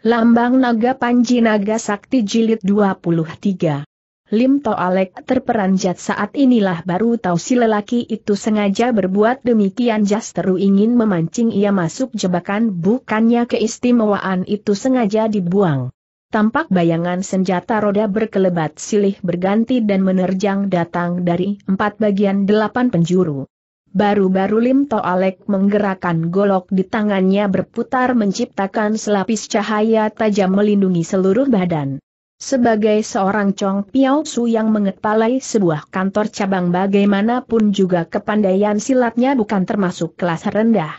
Lambang Naga Panji Naga Sakti Jilid 23 Lim To Alek terperanjat saat inilah baru tahu si lelaki itu sengaja berbuat demikian Jasteru ingin memancing ia masuk jebakan bukannya keistimewaan itu sengaja dibuang. Tampak bayangan senjata roda berkelebat silih berganti dan menerjang datang dari empat bagian delapan penjuru. Baru-baru Lim Toalek menggerakkan golok di tangannya berputar menciptakan selapis cahaya tajam melindungi seluruh badan. Sebagai seorang Chong Piao Su yang mengepalai sebuah kantor cabang bagaimanapun juga kepandaian silatnya bukan termasuk kelas rendah.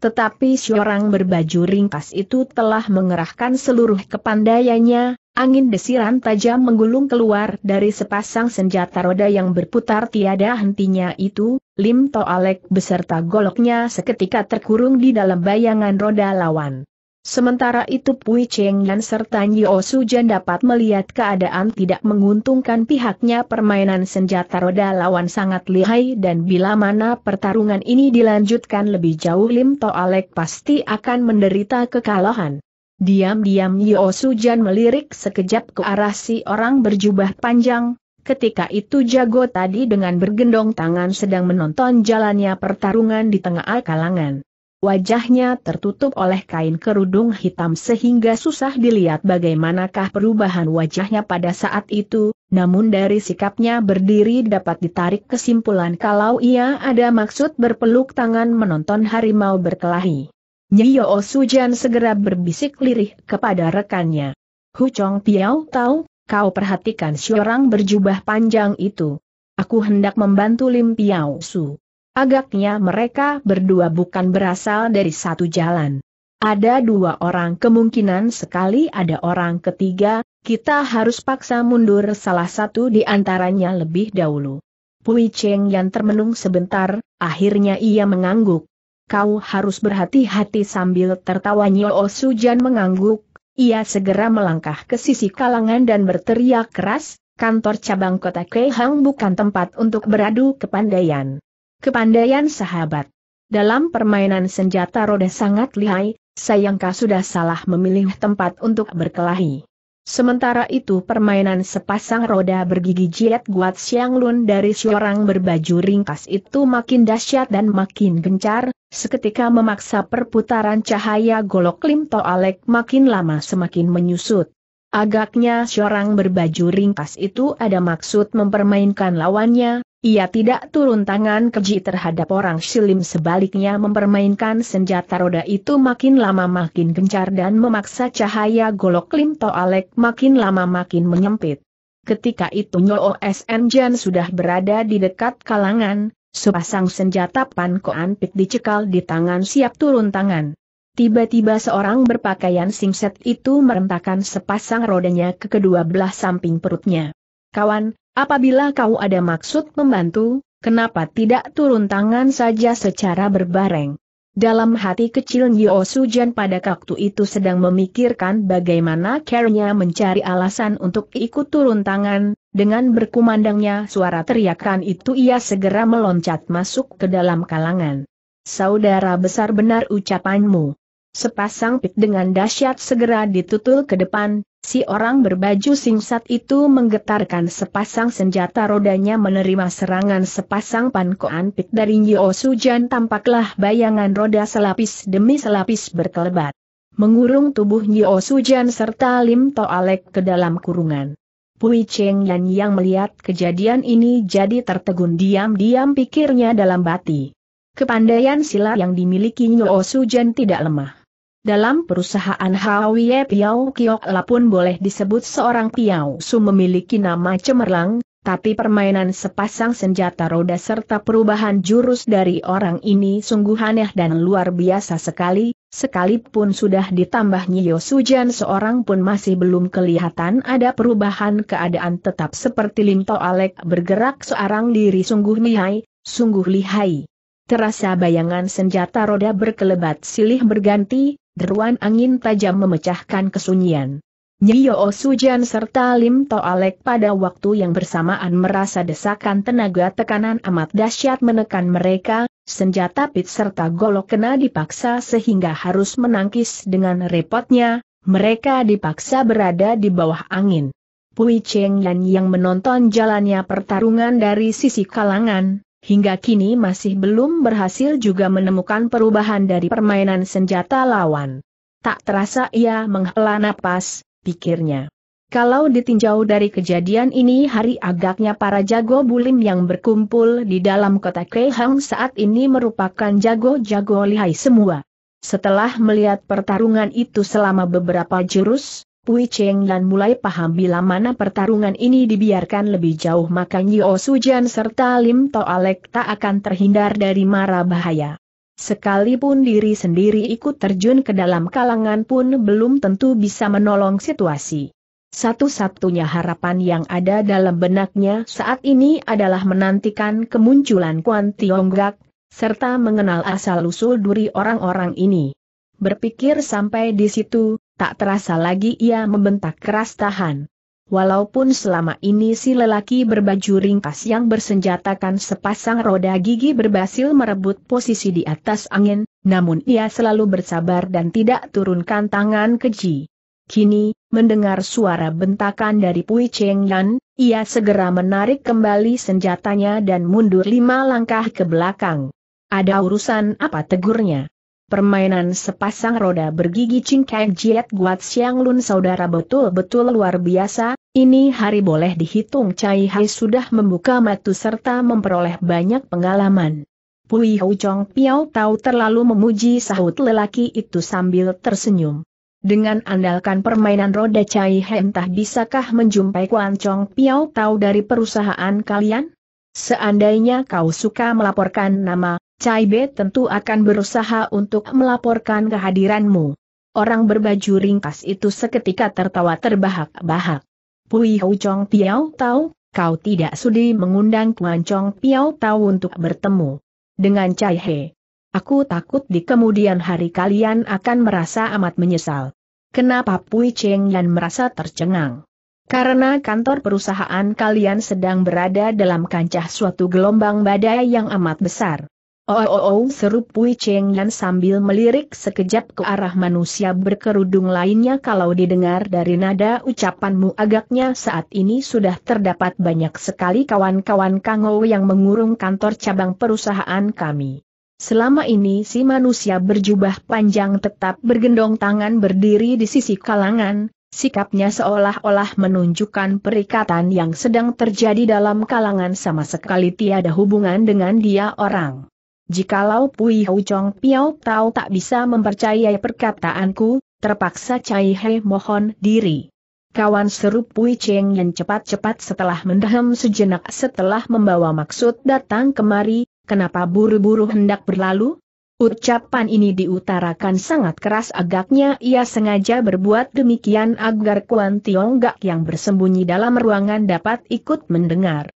Tetapi seorang berbaju ringkas itu telah mengerahkan seluruh kepandaiannya, Angin desiran tajam menggulung keluar dari sepasang senjata roda yang berputar tiada hentinya itu, Lim Alek beserta goloknya seketika terkurung di dalam bayangan roda lawan. Sementara itu Pui Cheng dan serta Nio Sujan dapat melihat keadaan tidak menguntungkan pihaknya permainan senjata roda lawan sangat lihai dan bila mana pertarungan ini dilanjutkan lebih jauh Lim Alek pasti akan menderita kekalahan. Diam-diam Yo Sujan melirik sekejap ke arah si orang berjubah panjang, ketika itu jago tadi dengan bergendong tangan sedang menonton jalannya pertarungan di tengah kalangan. Wajahnya tertutup oleh kain kerudung hitam sehingga susah dilihat bagaimanakah perubahan wajahnya pada saat itu, namun dari sikapnya berdiri dapat ditarik kesimpulan kalau ia ada maksud berpeluk tangan menonton harimau berkelahi. Nyiyo Sujan segera berbisik lirih kepada rekannya. Hu Chong Piao tahu, kau perhatikan si orang berjubah panjang itu. Aku hendak membantu Lim Piao Su. Agaknya mereka berdua bukan berasal dari satu jalan. Ada dua orang kemungkinan sekali ada orang ketiga, kita harus paksa mundur salah satu di antaranya lebih dahulu. Pui Cheng yang termenung sebentar, akhirnya ia mengangguk kau harus berhati-hati sambil tertawa Nyo oh Sujan mengangguk, ia segera melangkah ke sisi kalangan dan berteriak keras, kantor cabang kota Keihang bukan tempat untuk beradu kepandaian. Kepandaian sahabat. Dalam permainan senjata roda sangat lihai, sayangka sudah salah memilih tempat untuk berkelahi. Sementara itu permainan sepasang roda bergigi jiet Guat Lun dari seorang berbaju ringkas itu makin dahsyat dan makin gencar, Seketika memaksa perputaran cahaya golok Lim Toalek makin lama semakin menyusut. Agaknya seorang berbaju ringkas itu ada maksud mempermainkan lawannya, ia tidak turun tangan keji terhadap orang silim sebaliknya mempermainkan senjata roda itu makin lama makin gencar dan memaksa cahaya golok lim toalek makin lama makin menyempit. Ketika itu Nyo SN Jan sudah berada di dekat kalangan, Sepasang senjata Koan Pik dicekal di tangan siap turun tangan. Tiba-tiba seorang berpakaian singset itu merentakan sepasang rodanya ke kedua belah samping perutnya. Kawan, apabila kau ada maksud membantu, kenapa tidak turun tangan saja secara berbareng? Dalam hati kecil Nyo Sujan pada waktu itu sedang memikirkan bagaimana caranya mencari alasan untuk ikut turun tangan, dengan berkumandangnya suara teriakan itu ia segera meloncat masuk ke dalam kalangan. Saudara besar benar ucapanmu. Sepasang pit dengan dahsyat segera ditutul ke depan, si orang berbaju singsat itu menggetarkan sepasang senjata rodanya menerima serangan sepasang pankoan pit dari Nyo Sujan tampaklah bayangan roda selapis demi selapis berkelebat. Mengurung tubuh Nyo Sujan serta Lim To ke dalam kurungan. Pui Cheng Yan yang melihat kejadian ini jadi tertegun diam-diam pikirnya dalam bati. Kepandaian silat yang dimiliki Nyo Sujan tidak lemah. Dalam perusahaan Hawie Piao La pun boleh disebut seorang Piao Su memiliki nama cemerlang, tapi permainan sepasang senjata roda serta perubahan jurus dari orang ini sungguh aneh dan luar biasa sekali, sekalipun sudah ditambah Nyo Sujan seorang pun masih belum kelihatan ada perubahan keadaan tetap seperti Lim To Alek bergerak seorang diri sungguh lihai, sungguh lihai. Terasa bayangan senjata roda berkelebat silih berganti, deruan angin tajam memecahkan kesunyian. Nyiyo Sujian serta Lim Toalek pada waktu yang bersamaan merasa desakan tenaga tekanan amat dahsyat menekan mereka, senjata pit serta golok kena dipaksa sehingga harus menangkis dengan repotnya, mereka dipaksa berada di bawah angin. Pui Cheng Yan yang menonton jalannya pertarungan dari sisi kalangan, hingga kini masih belum berhasil juga menemukan perubahan dari permainan senjata lawan. Tak terasa ia menghela napas, pikirnya. Kalau ditinjau dari kejadian ini hari agaknya para jago bulim yang berkumpul di dalam kota Kehang saat ini merupakan jago-jago lihai semua. Setelah melihat pertarungan itu selama beberapa jurus, Kui Cheng Lan mulai paham bila mana pertarungan ini dibiarkan lebih jauh maka Su Jian serta Lim To Alek tak akan terhindar dari mara bahaya. Sekalipun diri sendiri ikut terjun ke dalam kalangan pun belum tentu bisa menolong situasi. Satu-satunya harapan yang ada dalam benaknya saat ini adalah menantikan kemunculan Kuan Gak, serta mengenal asal-usul duri orang-orang ini. Berpikir sampai di situ, Tak terasa lagi ia membentak keras tahan. Walaupun selama ini si lelaki berbaju ringkas yang bersenjatakan sepasang roda gigi berhasil merebut posisi di atas angin, namun ia selalu bersabar dan tidak turunkan tangan keji. Kini, mendengar suara bentakan dari Pui Cheng Yan, ia segera menarik kembali senjatanya dan mundur lima langkah ke belakang. Ada urusan apa tegurnya? Permainan sepasang roda bergigi cingkek Jiet Guat Siang Lun saudara betul-betul luar biasa, ini hari boleh dihitung Cai Hai sudah membuka matu serta memperoleh banyak pengalaman. Pui Hou Chong Piao tahu terlalu memuji sahut lelaki itu sambil tersenyum. Dengan andalkan permainan roda Cai Hai entah bisakah menjumpai Kuan Chong Piao tahu dari perusahaan kalian? Seandainya kau suka melaporkan nama, Cai Be tentu akan berusaha untuk melaporkan kehadiranmu. Orang berbaju ringkas itu seketika tertawa terbahak-bahak. Pui Hou Chong Piao tahu, kau tidak sudi mengundang Kuan Chong Piao Tau untuk bertemu. Dengan Cai He. Aku takut di kemudian hari kalian akan merasa amat menyesal. Kenapa Pui Cheng Yan merasa tercengang? Karena kantor perusahaan kalian sedang berada dalam kancah suatu gelombang badai yang amat besar. Oh, oh, oh seru Pui Cheng Yan sambil melirik sekejap ke arah manusia berkerudung lainnya kalau didengar dari nada ucapanmu agaknya saat ini sudah terdapat banyak sekali kawan-kawan Kango yang mengurung kantor cabang perusahaan kami. Selama ini si manusia berjubah panjang tetap bergendong tangan berdiri di sisi kalangan, sikapnya seolah-olah menunjukkan perikatan yang sedang terjadi dalam kalangan sama sekali tiada hubungan dengan dia orang. Jikalau Pui Hou Chong Piao Tau tak bisa mempercayai perkataanku, terpaksa Cai He mohon diri. Kawan seru Pui Cheng yang cepat-cepat setelah mendaham sejenak setelah membawa maksud datang kemari, kenapa buru-buru hendak berlalu? Ucapan ini diutarakan sangat keras agaknya ia sengaja berbuat demikian agar Kuan Tiong Gak yang bersembunyi dalam ruangan dapat ikut mendengar.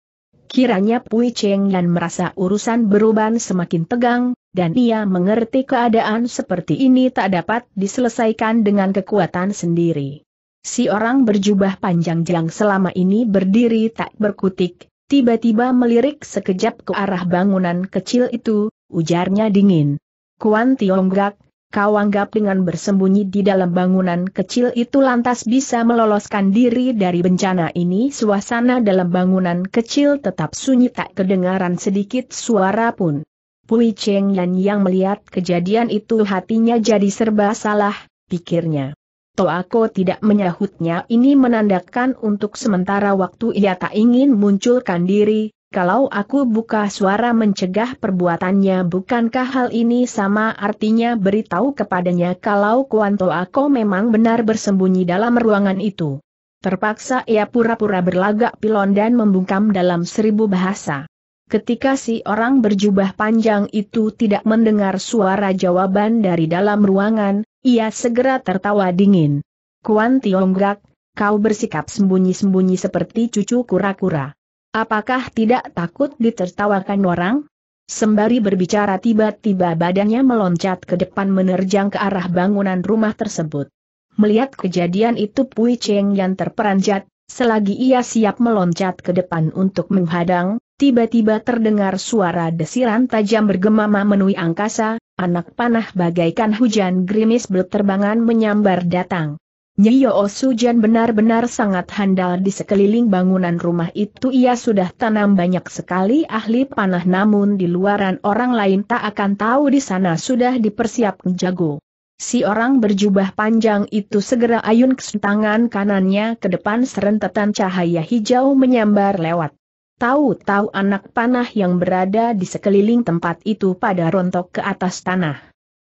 Kiranya Pui Cheng Yan merasa urusan beruban semakin tegang, dan ia mengerti keadaan seperti ini tak dapat diselesaikan dengan kekuatan sendiri. Si orang berjubah panjang yang selama ini berdiri tak berkutik, tiba-tiba melirik sekejap ke arah bangunan kecil itu, ujarnya dingin. Kuan Tiongkok, kau anggap dengan bersembunyi di dalam bangunan kecil itu lantas bisa meloloskan diri dari bencana ini suasana dalam bangunan kecil tetap sunyi tak kedengaran sedikit suara pun. Pui Cheng Yan yang melihat kejadian itu hatinya jadi serba salah, pikirnya. aku tidak menyahutnya ini menandakan untuk sementara waktu ia tak ingin munculkan diri, kalau aku buka suara mencegah perbuatannya bukankah hal ini sama artinya beritahu kepadanya kalau Kuanto Ako memang benar bersembunyi dalam ruangan itu. Terpaksa ia pura-pura berlagak pilon dan membungkam dalam seribu bahasa. Ketika si orang berjubah panjang itu tidak mendengar suara jawaban dari dalam ruangan, ia segera tertawa dingin. Kuan Tionggak, kau bersikap sembunyi-sembunyi seperti cucu kura-kura. Apakah tidak takut ditertawakan orang? Sembari berbicara tiba-tiba badannya meloncat ke depan menerjang ke arah bangunan rumah tersebut. Melihat kejadian itu Pui Cheng yang terperanjat, selagi ia siap meloncat ke depan untuk menghadang, tiba-tiba terdengar suara desiran tajam bergema memenuhi angkasa, anak panah bagaikan hujan gerimis berterbangan menyambar datang. Nyiyo oh Sujan benar-benar sangat handal di sekeliling bangunan rumah itu ia sudah tanam banyak sekali ahli panah namun di luaran orang lain tak akan tahu di sana sudah dipersiapkan jago. Si orang berjubah panjang itu segera ayun ke tangan kanannya ke depan serentetan cahaya hijau menyambar lewat. Tahu-tahu anak panah yang berada di sekeliling tempat itu pada rontok ke atas tanah.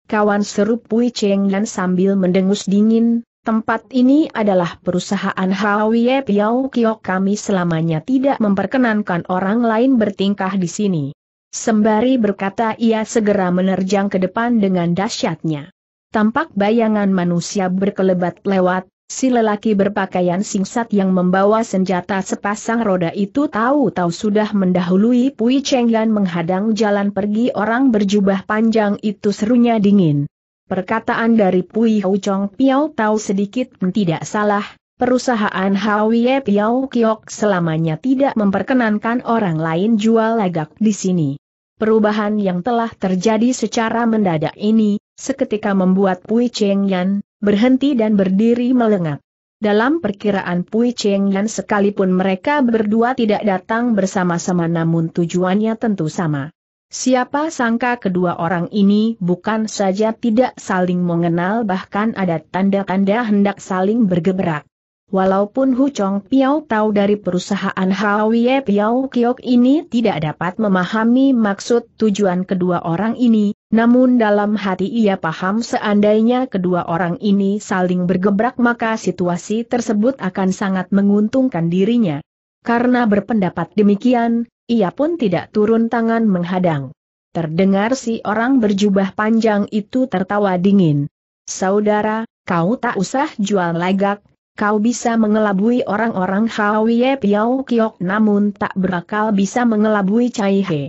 Kawan seru Pui Cheng Lan sambil mendengus dingin, Tempat ini adalah perusahaan Hawie Piao Kio kami selamanya tidak memperkenankan orang lain bertingkah di sini. Sembari berkata ia segera menerjang ke depan dengan dahsyatnya. Tampak bayangan manusia berkelebat lewat, si lelaki berpakaian singkat yang membawa senjata sepasang roda itu tahu-tahu sudah mendahului Pui Cheng Yan menghadang jalan pergi orang berjubah panjang itu serunya dingin. Perkataan dari Pui Hou Piao tahu sedikit tidak salah, perusahaan Hawie Piao Kiok selamanya tidak memperkenankan orang lain jual lagak di sini. Perubahan yang telah terjadi secara mendadak ini, seketika membuat Pui Cheng Yan, berhenti dan berdiri melengak. Dalam perkiraan Pui Cheng Yan sekalipun mereka berdua tidak datang bersama-sama namun tujuannya tentu sama. Siapa sangka kedua orang ini bukan saja tidak saling mengenal bahkan ada tanda-tanda hendak saling bergebrak. Walaupun Hu Chong Piao tahu dari perusahaan Hawie Piao Kiok ini tidak dapat memahami maksud tujuan kedua orang ini, namun dalam hati ia paham seandainya kedua orang ini saling bergebrak maka situasi tersebut akan sangat menguntungkan dirinya. Karena berpendapat demikian, ia pun tidak turun tangan menghadang. Terdengar si orang berjubah panjang itu tertawa dingin. Saudara, kau tak usah jual lagak, kau bisa mengelabui orang-orang Hawiye Piao Kiok namun tak berakal bisa mengelabui Cai He.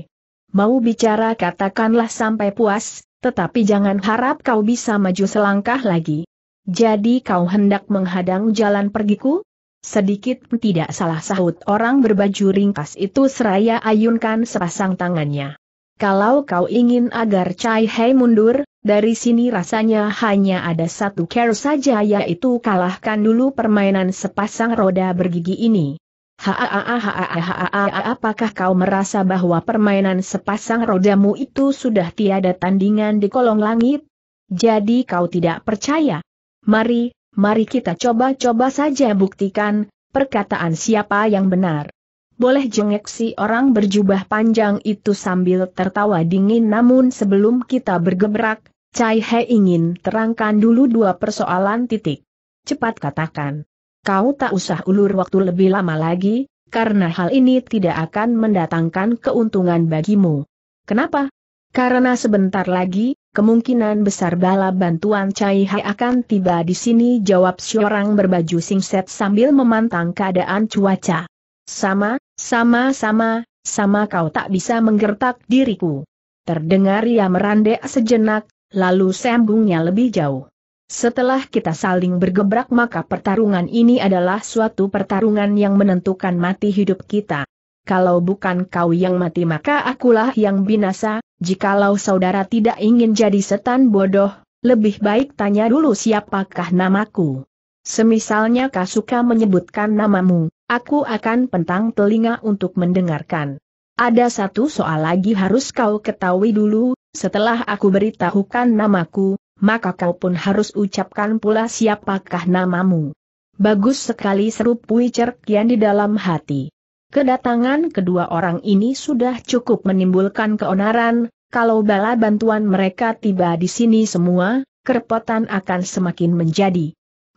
Mau bicara katakanlah sampai puas, tetapi jangan harap kau bisa maju selangkah lagi. Jadi kau hendak menghadang jalan pergiku? Sedikit pun tidak salah sahut orang berbaju ringkas itu seraya ayunkan sepasang tangannya. Kalau kau ingin agar Chai Hei mundur, dari sini rasanya hanya ada satu care saja yaitu kalahkan dulu permainan sepasang roda bergigi ini. Haaaha apakah kau merasa bahwa permainan sepasang rodamu itu sudah tiada tandingan di kolong langit? Jadi kau tidak percaya? Mari, mari kita coba-coba saja buktikan, perkataan siapa yang benar. Boleh jengek si orang berjubah panjang itu sambil tertawa dingin namun sebelum kita bergebrak, Cai He ingin terangkan dulu dua persoalan titik. Cepat katakan. Kau tak usah ulur waktu lebih lama lagi, karena hal ini tidak akan mendatangkan keuntungan bagimu. Kenapa? Karena sebentar lagi, Kemungkinan besar bala bantuan Cai Hai akan tiba di sini jawab seorang berbaju singset sambil memantang keadaan cuaca. Sama, sama, sama, sama kau tak bisa menggertak diriku. Terdengar ia merandek sejenak, lalu sambungnya lebih jauh. Setelah kita saling bergebrak maka pertarungan ini adalah suatu pertarungan yang menentukan mati hidup kita kalau bukan kau yang mati maka akulah yang binasa, jikalau saudara tidak ingin jadi setan bodoh, lebih baik tanya dulu siapakah namaku. Semisalnya kau suka menyebutkan namamu, aku akan pentang telinga untuk mendengarkan. Ada satu soal lagi harus kau ketahui dulu, setelah aku beritahukan namaku, maka kau pun harus ucapkan pula siapakah namamu. Bagus sekali seru Pui Cerkian di dalam hati. Kedatangan kedua orang ini sudah cukup menimbulkan keonaran, kalau bala bantuan mereka tiba di sini semua, kerepotan akan semakin menjadi.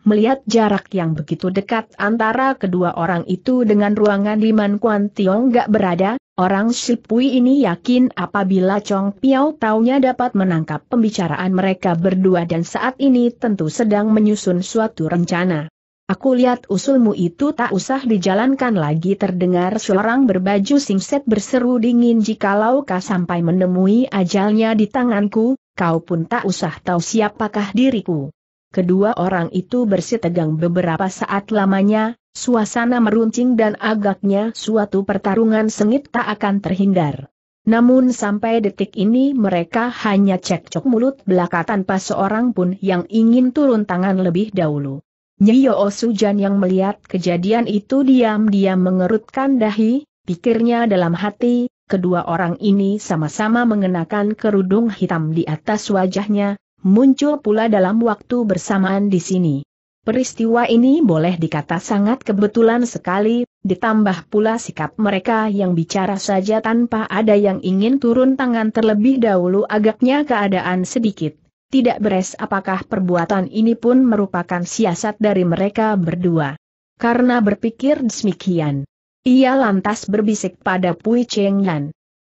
Melihat jarak yang begitu dekat antara kedua orang itu dengan ruangan di Man Kuan Tiong gak berada, orang Sipui ini yakin apabila Chong Piao taunya dapat menangkap pembicaraan mereka berdua dan saat ini tentu sedang menyusun suatu rencana. Aku lihat usulmu itu tak usah dijalankan lagi terdengar seorang berbaju singset berseru dingin jikalau kau sampai menemui ajalnya di tanganku, kau pun tak usah tahu siapakah diriku. Kedua orang itu bersitegang beberapa saat lamanya, suasana meruncing dan agaknya suatu pertarungan sengit tak akan terhindar. Namun sampai detik ini mereka hanya cekcok mulut belaka tanpa seorang pun yang ingin turun tangan lebih dahulu. Nyi oh Sujan yang melihat kejadian itu diam-diam mengerutkan dahi, pikirnya dalam hati, kedua orang ini sama-sama mengenakan kerudung hitam di atas wajahnya, muncul pula dalam waktu bersamaan di sini. Peristiwa ini boleh dikata sangat kebetulan sekali, ditambah pula sikap mereka yang bicara saja tanpa ada yang ingin turun tangan terlebih dahulu agaknya keadaan sedikit tidak beres apakah perbuatan ini pun merupakan siasat dari mereka berdua. Karena berpikir demikian. Ia lantas berbisik pada Pui Cheng Yan.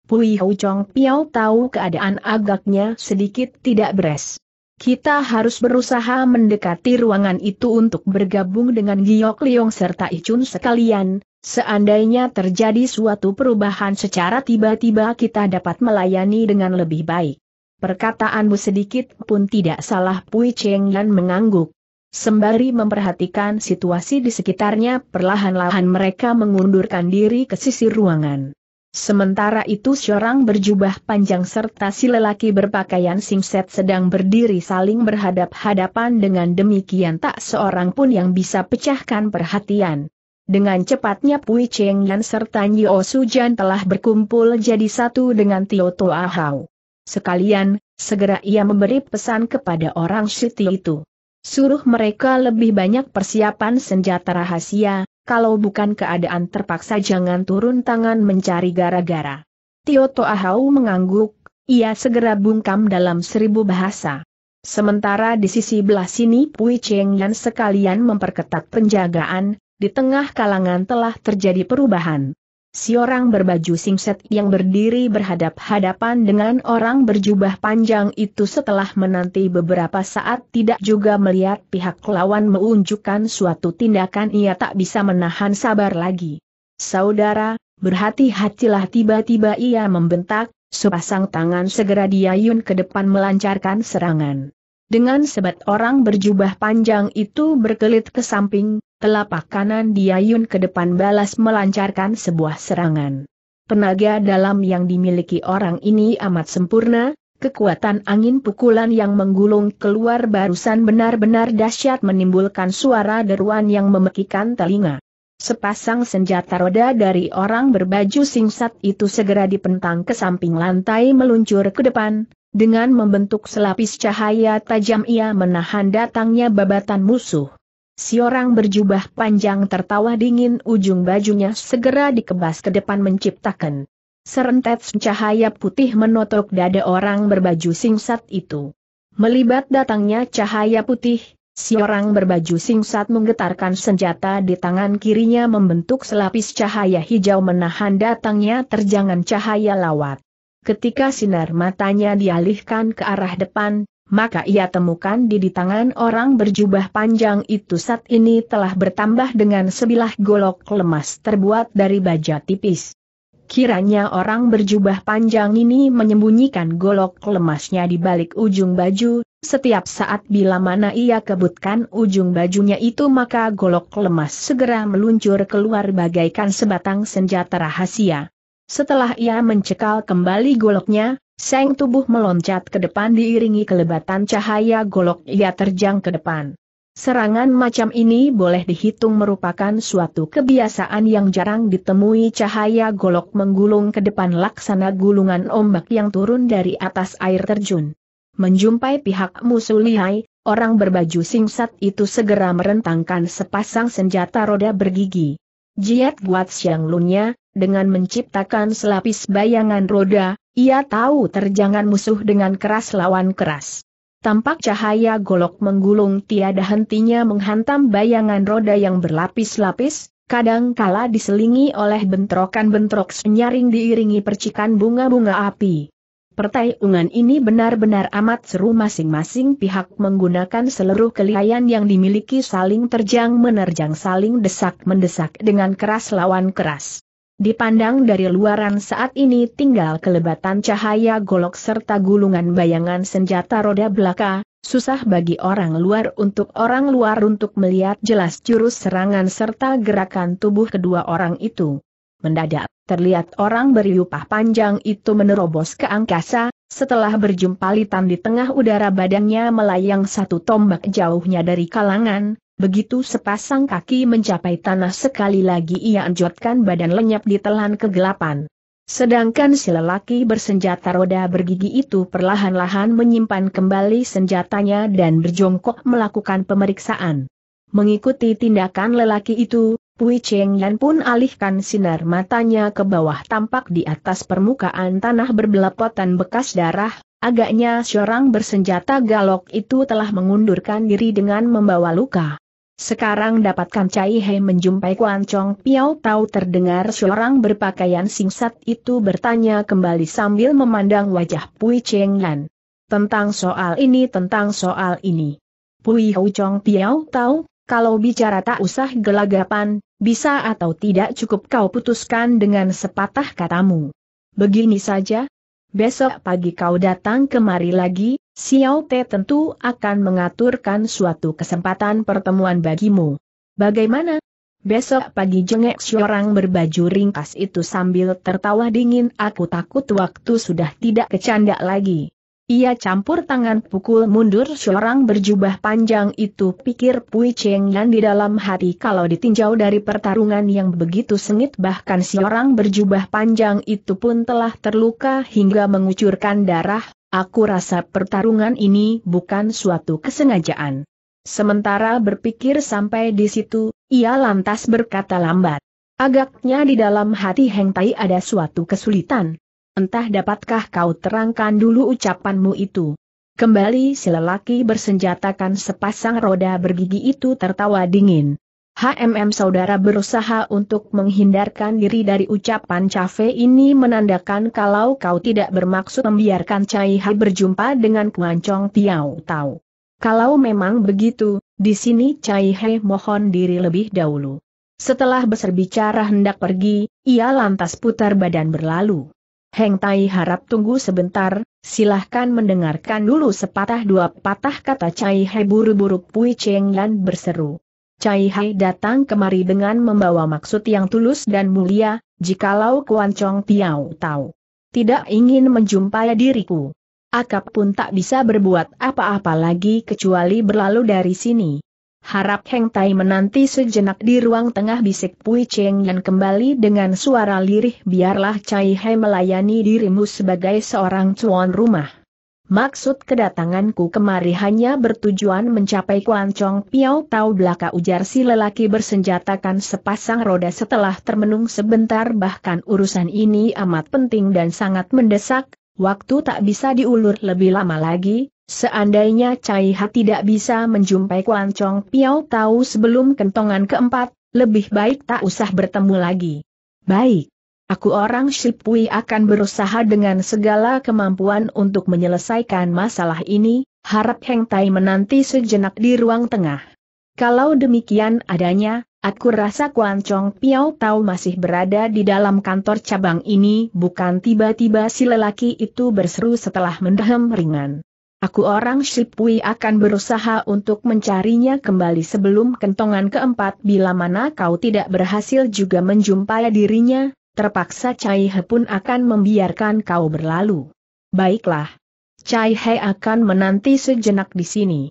Pui Hou Chong Piao tahu keadaan agaknya sedikit tidak beres. Kita harus berusaha mendekati ruangan itu untuk bergabung dengan Giok Liong serta Icun sekalian, Seandainya terjadi suatu perubahan secara tiba-tiba kita dapat melayani dengan lebih baik. Perkataanmu sedikit pun tidak salah Pui Cheng Yan mengangguk. Sembari memperhatikan situasi di sekitarnya, perlahan-lahan mereka mengundurkan diri ke sisi ruangan. Sementara itu seorang berjubah panjang serta si lelaki berpakaian singset sedang berdiri saling berhadap-hadapan dengan demikian tak seorang pun yang bisa pecahkan perhatian. Dengan cepatnya Pui Cheng Yan serta Nyo Sujan telah berkumpul jadi satu dengan Tio Toa Hao. Sekalian, segera ia memberi pesan kepada orang Siti itu. Suruh mereka lebih banyak persiapan senjata rahasia, kalau bukan keadaan terpaksa jangan turun tangan mencari gara-gara. Tio Toahau mengangguk, ia segera bungkam dalam seribu bahasa. Sementara di sisi belah sini Pui Cheng Yan sekalian memperketat penjagaan, di tengah kalangan telah terjadi perubahan. Si orang berbaju singset yang berdiri berhadap-hadapan dengan orang berjubah panjang itu setelah menanti beberapa saat tidak juga melihat pihak lawan menunjukkan suatu tindakan ia tak bisa menahan sabar lagi. Saudara, berhati-hatilah tiba-tiba ia membentak, sepasang tangan segera diayun ke depan melancarkan serangan. Dengan sebat orang berjubah panjang itu berkelit ke samping, Telapak kanan Diayun ke depan balas melancarkan sebuah serangan. Penaga dalam yang dimiliki orang ini amat sempurna, kekuatan angin pukulan yang menggulung keluar barusan benar-benar dahsyat menimbulkan suara deruan yang memekikan telinga. Sepasang senjata roda dari orang berbaju singset itu segera dipentang ke samping lantai meluncur ke depan, dengan membentuk selapis cahaya tajam ia menahan datangnya babatan musuh. Si orang berjubah panjang tertawa dingin ujung bajunya segera dikebas ke depan menciptakan serentet cahaya putih menotok dada orang berbaju singsat itu. Melibat datangnya cahaya putih, si orang berbaju singsat menggetarkan senjata di tangan kirinya membentuk selapis cahaya hijau menahan datangnya terjangan cahaya lawat. Ketika sinar matanya dialihkan ke arah depan, maka ia temukan di, di tangan orang berjubah panjang itu saat ini telah bertambah dengan sebilah golok lemas terbuat dari baja tipis. Kiranya orang berjubah panjang ini menyembunyikan golok lemasnya di balik ujung baju, setiap saat bila mana ia kebutkan ujung bajunya itu maka golok lemas segera meluncur keluar bagaikan sebatang senjata rahasia. Setelah ia mencekal kembali goloknya, Seng tubuh meloncat ke depan diiringi kelebatan cahaya golok ia terjang ke depan. Serangan macam ini boleh dihitung merupakan suatu kebiasaan yang jarang ditemui cahaya golok menggulung ke depan laksana gulungan ombak yang turun dari atas air terjun. Menjumpai pihak musuh lihai, orang berbaju singset itu segera merentangkan sepasang senjata roda bergigi. Jiat buat siang lunya, dengan menciptakan selapis bayangan roda, ia tahu terjangan musuh dengan keras lawan keras. Tampak cahaya golok menggulung tiada hentinya menghantam bayangan roda yang berlapis-lapis, kadang kala diselingi oleh bentrokan-bentrok senyaring diiringi percikan bunga-bunga api. Pertayungan ini benar-benar amat seru masing-masing pihak menggunakan seluruh kelihayan yang dimiliki saling terjang menerjang saling desak-mendesak dengan keras lawan keras. Dipandang dari luaran saat ini tinggal kelebatan cahaya golok serta gulungan bayangan senjata roda belaka, susah bagi orang luar untuk orang luar untuk melihat jelas jurus serangan serta gerakan tubuh kedua orang itu. Mendadak, terlihat orang beriupah panjang itu menerobos ke angkasa, setelah berjumpa litan di tengah udara badannya melayang satu tombak jauhnya dari kalangan, Begitu sepasang kaki mencapai tanah sekali lagi ia anjotkan badan lenyap di telan kegelapan. Sedangkan si lelaki bersenjata roda bergigi itu perlahan-lahan menyimpan kembali senjatanya dan berjongkok melakukan pemeriksaan. Mengikuti tindakan lelaki itu, Pui Cheng Yan pun alihkan sinar matanya ke bawah tampak di atas permukaan tanah berbelepotan bekas darah, agaknya seorang bersenjata galok itu telah mengundurkan diri dengan membawa luka. Sekarang dapatkan Cai Hei menjumpai Kuan Chong Piao Tau terdengar seorang berpakaian singsat itu bertanya kembali sambil memandang wajah Pui Cheng Lan. Tentang soal ini tentang soal ini. Pui Hou Chong Piao Tau, kalau bicara tak usah gelagapan, bisa atau tidak cukup kau putuskan dengan sepatah katamu. Begini saja? Besok pagi kau datang kemari lagi, Xiao Te tentu akan mengaturkan suatu kesempatan pertemuan bagimu. Bagaimana? Besok pagi jengek seorang berbaju ringkas itu sambil tertawa dingin aku takut waktu sudah tidak kecanda lagi. Ia campur tangan pukul mundur seorang berjubah panjang itu pikir Pui Cheng Yan di dalam hati kalau ditinjau dari pertarungan yang begitu sengit bahkan seorang berjubah panjang itu pun telah terluka hingga mengucurkan darah Aku rasa pertarungan ini bukan suatu kesengajaan. Sementara berpikir sampai di situ, ia lantas berkata lambat. Agaknya di dalam hati Heng Tai ada suatu kesulitan. Entah dapatkah kau terangkan dulu ucapanmu itu. Kembali si lelaki bersenjatakan sepasang roda bergigi itu tertawa dingin. HMM saudara berusaha untuk menghindarkan diri dari ucapan Cafe ini menandakan kalau kau tidak bermaksud membiarkan Cai Hai berjumpa dengan Chong Tiao Tao. Kalau memang begitu, di sini Cai Hai mohon diri lebih dahulu. Setelah berbicara hendak pergi, ia lantas putar badan berlalu. Heng Tai harap tunggu sebentar, silahkan mendengarkan dulu sepatah dua patah kata Cai Hai buru-buru Pui Cheng Lan berseru. Cai Hai datang kemari dengan membawa maksud yang tulus dan mulia, jikalau Kuan Chong Piao tahu. Tidak ingin menjumpai diriku. Akap pun tak bisa berbuat apa-apa lagi kecuali berlalu dari sini. Harap Heng Tai menanti sejenak di ruang tengah bisik Pui Cheng dan kembali dengan suara lirih biarlah Cai Hai melayani dirimu sebagai seorang tuan rumah. Maksud kedatanganku kemari hanya bertujuan mencapai Kuancong Chong Piao Tau belaka ujar si lelaki bersenjatakan sepasang roda setelah termenung sebentar bahkan urusan ini amat penting dan sangat mendesak, waktu tak bisa diulur lebih lama lagi, seandainya Cai Ha tidak bisa menjumpai Kuancong Chong Piao Tau sebelum kentongan keempat, lebih baik tak usah bertemu lagi. Baik. Aku orang Shipui akan berusaha dengan segala kemampuan untuk menyelesaikan masalah ini, harap Heng Tai menanti sejenak di ruang tengah. Kalau demikian adanya, aku rasa Kuan Chong Piao Tau masih berada di dalam kantor cabang ini bukan tiba-tiba si lelaki itu berseru setelah mendehem ringan. Aku orang Shipui akan berusaha untuk mencarinya kembali sebelum kentongan keempat bila mana kau tidak berhasil juga menjumpai dirinya, terpaksa Cai He pun akan membiarkan kau berlalu. Baiklah. Cai He akan menanti sejenak di sini.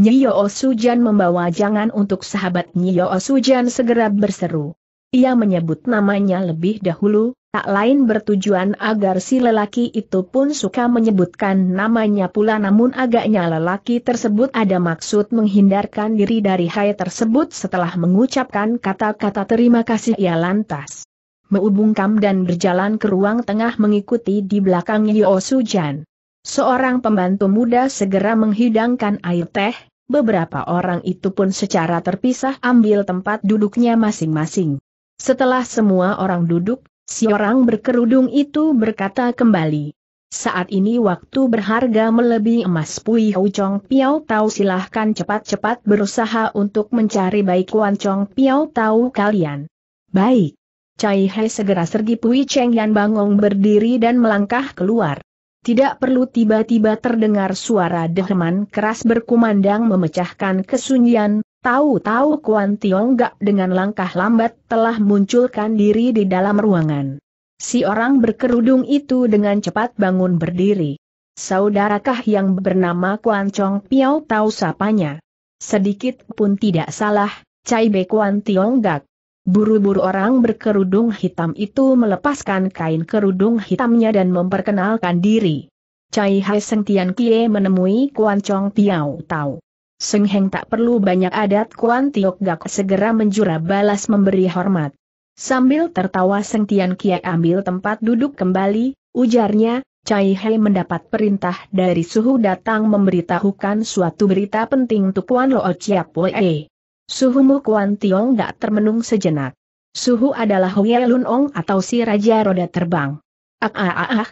Nyiyo Osujan membawa jangan untuk sahabat Nyiyo Osujan segera berseru. Ia menyebut namanya lebih dahulu, tak lain bertujuan agar si lelaki itu pun suka menyebutkan namanya pula namun agaknya lelaki tersebut ada maksud menghindarkan diri dari hai tersebut setelah mengucapkan kata-kata terima kasih ia ya lantas meubungkam dan berjalan ke ruang tengah mengikuti di belakang Yeo Sujan. Seorang pembantu muda segera menghidangkan air teh, beberapa orang itu pun secara terpisah ambil tempat duduknya masing-masing. Setelah semua orang duduk, si orang berkerudung itu berkata kembali. Saat ini waktu berharga melebihi emas Pui Hou Chong Piao Tau silahkan cepat-cepat berusaha untuk mencari baik Wan Chong Piao Tau kalian. Baik. Cai He segera sergi Pui Cheng Yan bangong berdiri dan melangkah keluar. Tidak perlu tiba-tiba terdengar suara deheman keras berkumandang memecahkan kesunyian, tahu-tahu Kuan Tiong Gak dengan langkah lambat telah munculkan diri di dalam ruangan. Si orang berkerudung itu dengan cepat bangun berdiri. Saudarakah yang bernama Kuan Chong Piao tahu sapanya? Sedikit pun tidak salah, Cai Be Kuan Tiong Gak. Buru-buru orang berkerudung hitam itu melepaskan kain kerudung hitamnya dan memperkenalkan diri. Cai Hai Seng Tian Kie menemui Kuan Chong Tiao Tau. Seng Heng tak perlu banyak adat Kuan Tiok Gak segera menjura balas memberi hormat. Sambil tertawa Seng Tian Kie ambil tempat duduk kembali, ujarnya, Cai Hai mendapat perintah dari suhu datang memberitahukan suatu berita penting untuk Kuan Lo Chiap Wei. Suhu Kuan Tiong tak termenung sejenak. Suhu adalah Huye Lun Ong atau si Raja Roda Terbang. Ah ah ah ah.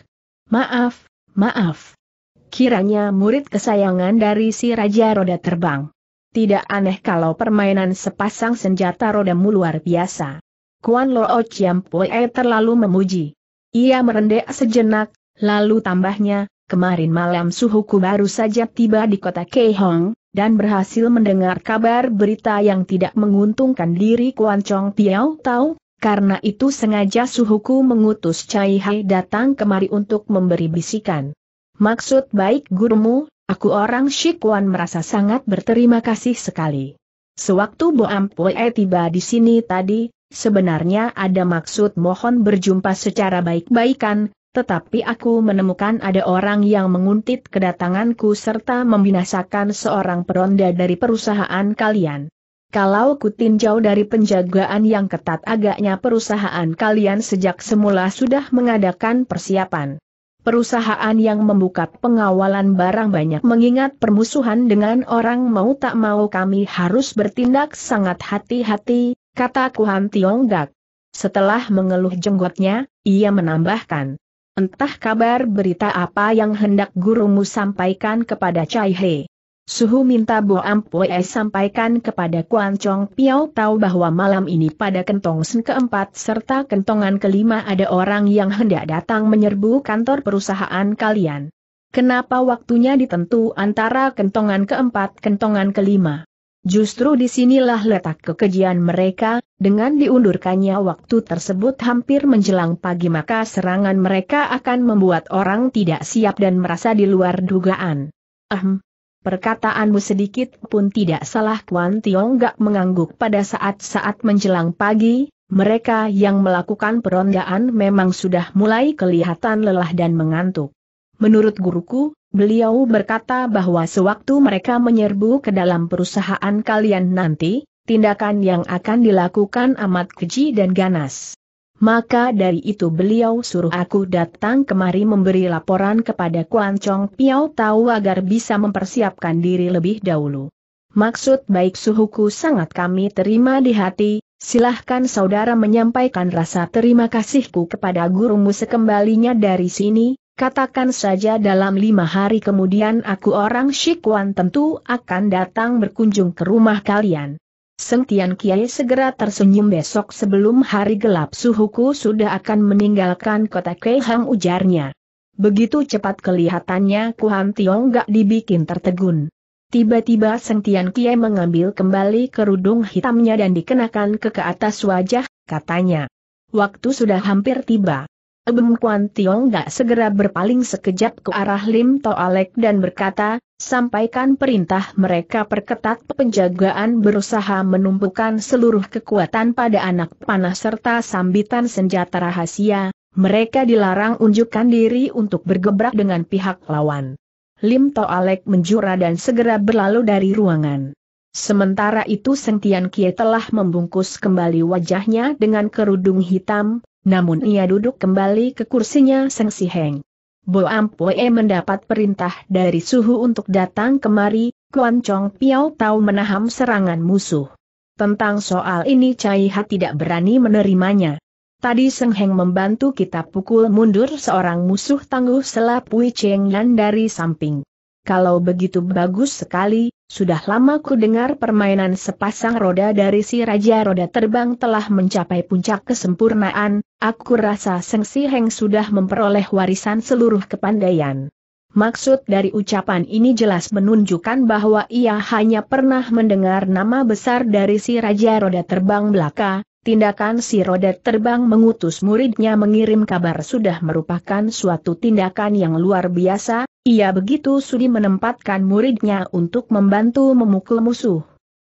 Maaf, maaf. Kiranya murid kesayangan dari si Raja Roda Terbang. Tidak aneh kalau permainan sepasang senjata rodamu luar biasa. Kuan Lo oh Chiam Pue terlalu memuji. Ia merendek sejenak, lalu tambahnya, kemarin malam suhuku baru saja tiba di kota Keihong, dan berhasil mendengar kabar berita yang tidak menguntungkan diri Kuan Chong Tiao Tau, karena itu sengaja suhuku mengutus Cai Hai datang kemari untuk memberi bisikan. Maksud baik gurumu, aku orang Shikuan merasa sangat berterima kasih sekali. Sewaktu Bo Ampue tiba di sini tadi, sebenarnya ada maksud mohon berjumpa secara baik-baikan, tetapi aku menemukan ada orang yang menguntit kedatanganku serta membinasakan seorang peronda dari perusahaan kalian. Kalau kutinjau dari penjagaan yang ketat agaknya perusahaan kalian sejak semula sudah mengadakan persiapan. Perusahaan yang membuka pengawalan barang banyak mengingat permusuhan dengan orang mau tak mau kami harus bertindak sangat hati-hati, kata Kuhan Tiong Setelah mengeluh jenggotnya, ia menambahkan, Entah kabar berita apa yang hendak gurumu sampaikan kepada Cai He. Suhu minta Bo Ampue sampaikan kepada Kuan Chong Piao tahu bahwa malam ini pada kentong sen keempat serta kentongan kelima ada orang yang hendak datang menyerbu kantor perusahaan kalian. Kenapa waktunya ditentu antara kentongan keempat kentongan kelima? Justru disinilah letak kekejian mereka, dengan diundurkannya waktu tersebut hampir menjelang pagi maka serangan mereka akan membuat orang tidak siap dan merasa di luar dugaan. Ahem. Perkataanmu sedikit pun tidak salah Kuan Tiong gak mengangguk pada saat-saat menjelang pagi, mereka yang melakukan perondaan memang sudah mulai kelihatan lelah dan mengantuk. Menurut guruku, Beliau berkata bahwa sewaktu mereka menyerbu ke dalam perusahaan kalian nanti, tindakan yang akan dilakukan amat keji dan ganas. Maka dari itu beliau suruh aku datang kemari memberi laporan kepada Kuan Chong Piao tahu agar bisa mempersiapkan diri lebih dahulu. Maksud baik suhuku sangat kami terima di hati, silahkan saudara menyampaikan rasa terima kasihku kepada gurumu sekembalinya dari sini, Katakan saja dalam lima hari kemudian aku orang Shikwan tentu akan datang berkunjung ke rumah kalian. Seng Tian Kiai segera tersenyum besok sebelum hari gelap suhuku sudah akan meninggalkan kota Keihang ujarnya. Begitu cepat kelihatannya Kuan Tiong gak dibikin tertegun. Tiba-tiba Seng Tian Kiai mengambil kembali kerudung hitamnya dan dikenakan ke ke atas wajah, katanya. Waktu sudah hampir tiba. Ebeng Kuan Tiong gak segera berpaling sekejap ke arah Lim Toalek dan berkata, sampaikan perintah mereka perketat penjagaan berusaha menumpukan seluruh kekuatan pada anak panah serta sambitan senjata rahasia, mereka dilarang unjukkan diri untuk bergebrak dengan pihak lawan. Lim Toalek menjura dan segera berlalu dari ruangan. Sementara itu Sentian Kie telah membungkus kembali wajahnya dengan kerudung hitam, namun ia duduk kembali ke kursinya Seng Si Heng. Bo Ampue mendapat perintah dari Suhu untuk datang kemari, Kuan Chong Piao tahu menaham serangan musuh. Tentang soal ini Cai Ha tidak berani menerimanya. Tadi Seng Heng membantu kita pukul mundur seorang musuh tangguh selapui Cheng Yan dari samping. Kalau begitu bagus sekali, sudah lama ku dengar permainan sepasang roda dari si Raja Roda Terbang telah mencapai puncak kesempurnaan, aku rasa Seng Si Heng sudah memperoleh warisan seluruh kepandaian. Maksud dari ucapan ini jelas menunjukkan bahwa ia hanya pernah mendengar nama besar dari si Raja Roda Terbang belaka, tindakan si Roda Terbang mengutus muridnya mengirim kabar sudah merupakan suatu tindakan yang luar biasa, ia begitu sudi menempatkan muridnya untuk membantu memukul musuh.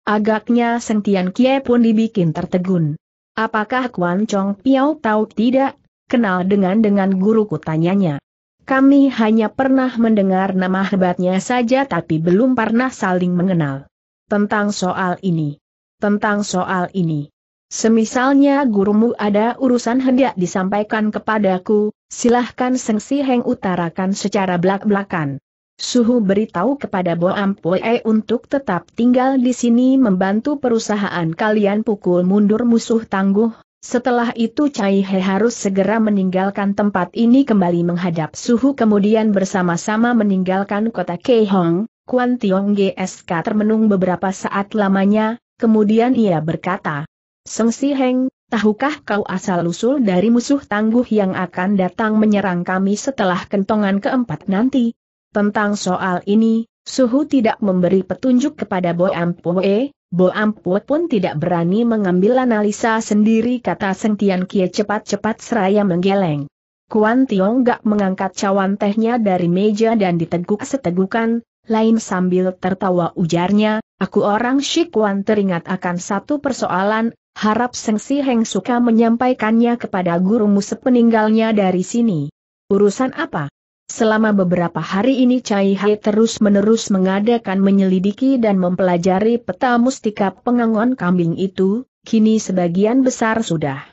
Agaknya Seng Tian Kie pun dibikin tertegun. Apakah Kwan Chong Piao tahu tidak, kenal dengan dengan guru kutanyanya. Kami hanya pernah mendengar nama hebatnya saja tapi belum pernah saling mengenal. Tentang soal ini. Tentang soal ini. Semisalnya gurumu ada urusan hendak disampaikan kepadaku, silahkan Seng Heng utarakan secara belak-belakan. Suhu beritahu kepada Bo Ampue untuk tetap tinggal di sini membantu perusahaan kalian pukul mundur musuh tangguh, setelah itu Cai He harus segera meninggalkan tempat ini kembali menghadap Suhu kemudian bersama-sama meninggalkan kota Kehong, Kuan Tiong GSK termenung beberapa saat lamanya, kemudian ia berkata, Seng Si Heng, tahukah kau asal-usul dari musuh tangguh yang akan datang menyerang kami setelah kentongan keempat nanti? Tentang soal ini, Suhu tidak memberi petunjuk kepada Bo Ampue, Bo Ampue pun tidak berani mengambil analisa sendiri kata Seng Tian Kie cepat-cepat seraya menggeleng. Kuan Tiong gak mengangkat cawan tehnya dari meja dan diteguk setegukan, lain sambil tertawa ujarnya, aku orang Shikuan teringat akan satu persoalan, harap Sengsi Heng suka menyampaikannya kepada gurumu sepeninggalnya dari sini. Urusan apa? Selama beberapa hari ini Cai Hai terus-menerus mengadakan menyelidiki dan mempelajari peta mustika pengangon kambing itu, kini sebagian besar sudah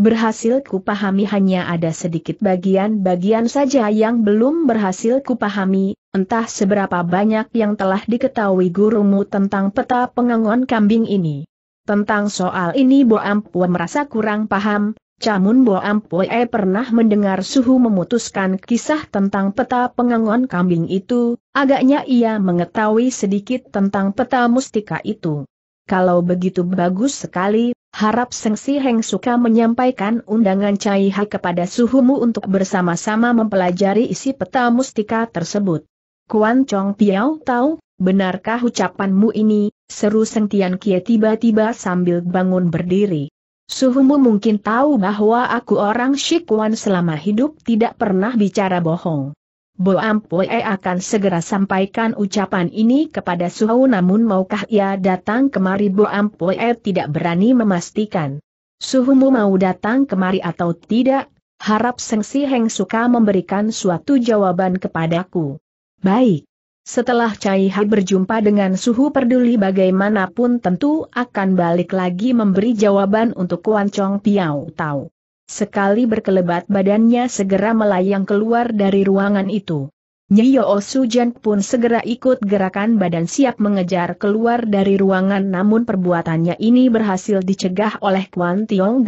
berhasil kupahami hanya ada sedikit bagian-bagian saja yang belum berhasil kupahami, entah seberapa banyak yang telah diketahui gurumu tentang peta pengangon kambing ini. Tentang soal ini Bo Ampue merasa kurang paham, Camun Bo Ampue pernah mendengar Suhu memutuskan kisah tentang peta pengangon kambing itu, agaknya ia mengetahui sedikit tentang peta mustika itu. Kalau begitu bagus sekali, harap Seng Si Heng suka menyampaikan undangan Cai Hai kepada Suhumu untuk bersama-sama mempelajari isi peta mustika tersebut. Kuan Chong Piao tahu benarkah ucapanmu ini, seru Sentian kia tiba-tiba sambil bangun berdiri. Suhumu mungkin tahu bahwa aku orang Shikwan selama hidup tidak pernah bicara bohong. Bo Ampue akan segera sampaikan ucapan ini kepada Suhu namun maukah ia datang kemari Bo Ampue tidak berani memastikan. Suhumu mau datang kemari atau tidak, harap Seng Si Heng suka memberikan suatu jawaban kepadaku. Baik. Setelah Cai Hai berjumpa dengan suhu peduli bagaimanapun tentu akan balik lagi memberi jawaban untuk Kuan Chong Piao Tau. Sekali berkelebat badannya segera melayang keluar dari ruangan itu. Nyiyo Jan pun segera ikut gerakan badan siap mengejar keluar dari ruangan namun perbuatannya ini berhasil dicegah oleh Kuan Su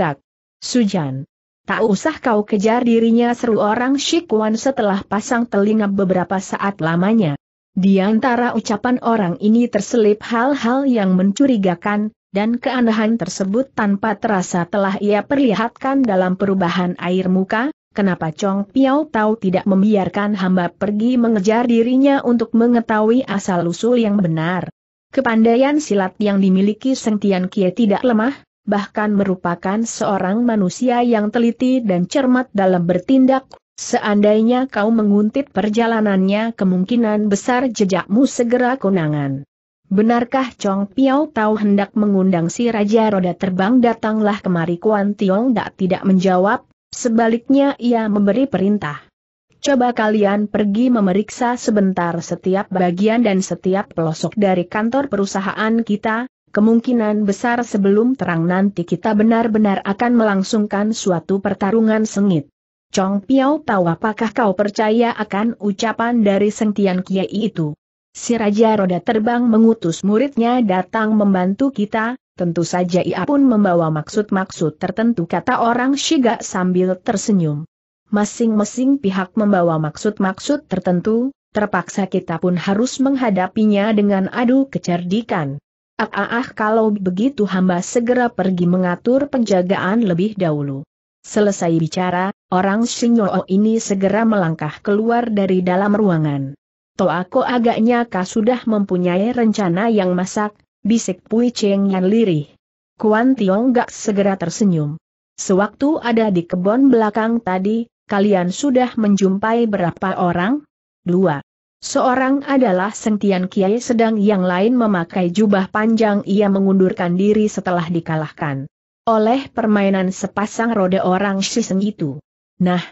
Sujan. Tak usah kau kejar dirinya seru orang Shikuan setelah pasang telinga beberapa saat lamanya. Di antara ucapan orang ini terselip hal-hal yang mencurigakan, dan keanehan tersebut tanpa terasa telah ia perlihatkan dalam perubahan air muka, kenapa Chong Piao Tau tidak membiarkan hamba pergi mengejar dirinya untuk mengetahui asal-usul yang benar. Kepandaian silat yang dimiliki Seng Tian Kie tidak lemah, bahkan merupakan seorang manusia yang teliti dan cermat dalam bertindak, Seandainya kau menguntit perjalanannya kemungkinan besar jejakmu segera kunangan. Benarkah Chong Piao tahu hendak mengundang si Raja Roda Terbang datanglah kemari Kuan Tiong tak tidak menjawab, sebaliknya ia memberi perintah. Coba kalian pergi memeriksa sebentar setiap bagian dan setiap pelosok dari kantor perusahaan kita, kemungkinan besar sebelum terang nanti kita benar-benar akan melangsungkan suatu pertarungan sengit. Chong Piao tahu apakah kau percaya akan ucapan dari sentian kiai itu? Si Raja Roda Terbang mengutus muridnya datang membantu kita, tentu saja ia pun membawa maksud-maksud tertentu kata orang Shiga sambil tersenyum. Masing-masing pihak membawa maksud-maksud tertentu, terpaksa kita pun harus menghadapinya dengan adu kecerdikan. Ah, ah, ah kalau begitu hamba segera pergi mengatur penjagaan lebih dahulu. Selesai bicara, orang Shinyoo ini segera melangkah keluar dari dalam ruangan. Toako agaknya kah sudah mempunyai rencana yang masak, bisik Pui Cheng yang lirih. Kuan Tiong Gak segera tersenyum. Sewaktu ada di kebun belakang tadi, kalian sudah menjumpai berapa orang? Dua. Seorang adalah Sentian Kiai sedang yang lain memakai jubah panjang ia mengundurkan diri setelah dikalahkan oleh permainan sepasang roda orang season itu. Nah,